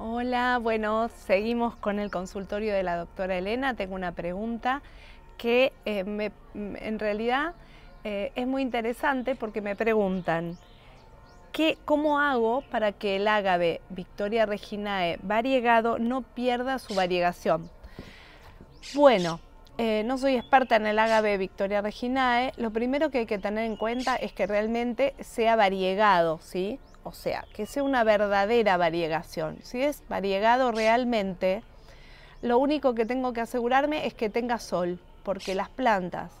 Hola, bueno, seguimos con el consultorio de la doctora Elena. Tengo una pregunta que eh, en realidad eh, es muy interesante porque me preguntan cómo hago para que el ágave Victoria Reginae variegado no pierda su variegación. Bueno, eh, no soy experta en el ágave Victoria Reginae, lo primero que hay que tener en cuenta es que realmente sea variegado, ¿sí? O sea, que sea una verdadera variegación. Si es variegado realmente, lo único que tengo que asegurarme es que tenga sol, porque las plantas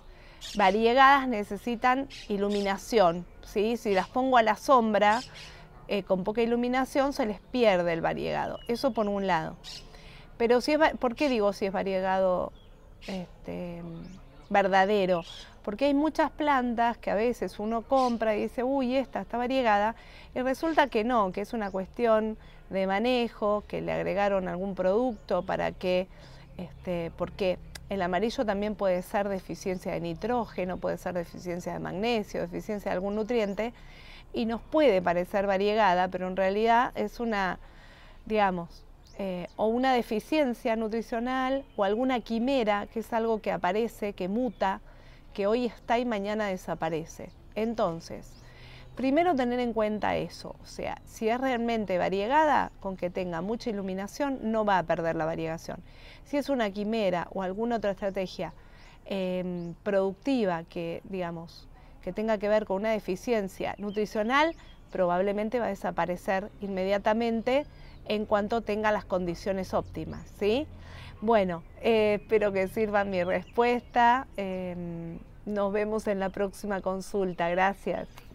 variegadas necesitan iluminación, ¿sí? Si las pongo a la sombra, eh, con poca iluminación, se les pierde el variegado. Eso por un lado. Pero si es, ¿por qué digo si es variegado este, verdadero, porque hay muchas plantas que a veces uno compra y dice, uy, esta está variegada, y resulta que no, que es una cuestión de manejo, que le agregaron algún producto para que, este, porque el amarillo también puede ser deficiencia de nitrógeno, puede ser deficiencia de magnesio, deficiencia de algún nutriente, y nos puede parecer variegada, pero en realidad es una, digamos, eh, o una deficiencia nutricional o alguna quimera, que es algo que aparece, que muta, que hoy está y mañana desaparece. Entonces, primero tener en cuenta eso, o sea, si es realmente variegada, con que tenga mucha iluminación, no va a perder la variegación. Si es una quimera o alguna otra estrategia em, productiva que, digamos, que tenga que ver con una deficiencia nutricional, probablemente va a desaparecer inmediatamente en cuanto tenga las condiciones óptimas, ¿sí? Bueno, eh, espero que sirva mi respuesta. Em, nos vemos en la próxima consulta. Gracias.